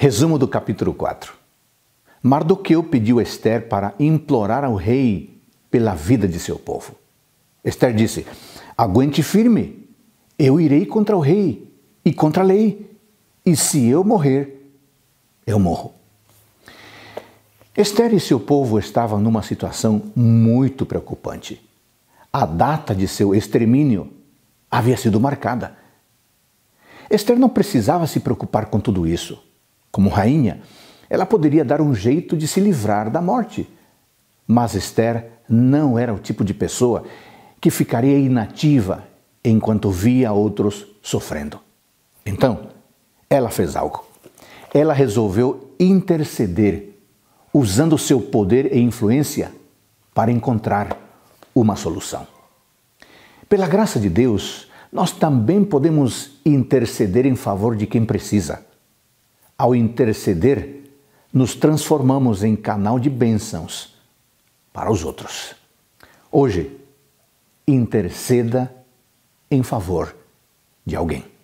Resumo do capítulo 4. Mardoqueu pediu a Esther para implorar ao rei pela vida de seu povo. Esther disse: Aguente firme, eu irei contra o rei e contra a lei, e se eu morrer, eu morro. Esther e seu povo estavam numa situação muito preocupante. A data de seu extermínio havia sido marcada. Esther não precisava se preocupar com tudo isso como rainha, ela poderia dar um jeito de se livrar da morte. Mas Esther não era o tipo de pessoa que ficaria inativa enquanto via outros sofrendo. Então, ela fez algo. Ela resolveu interceder, usando seu poder e influência para encontrar uma solução. Pela graça de Deus, nós também podemos interceder em favor de quem precisa. Ao interceder, nos transformamos em canal de bênçãos para os outros. Hoje, interceda em favor de alguém.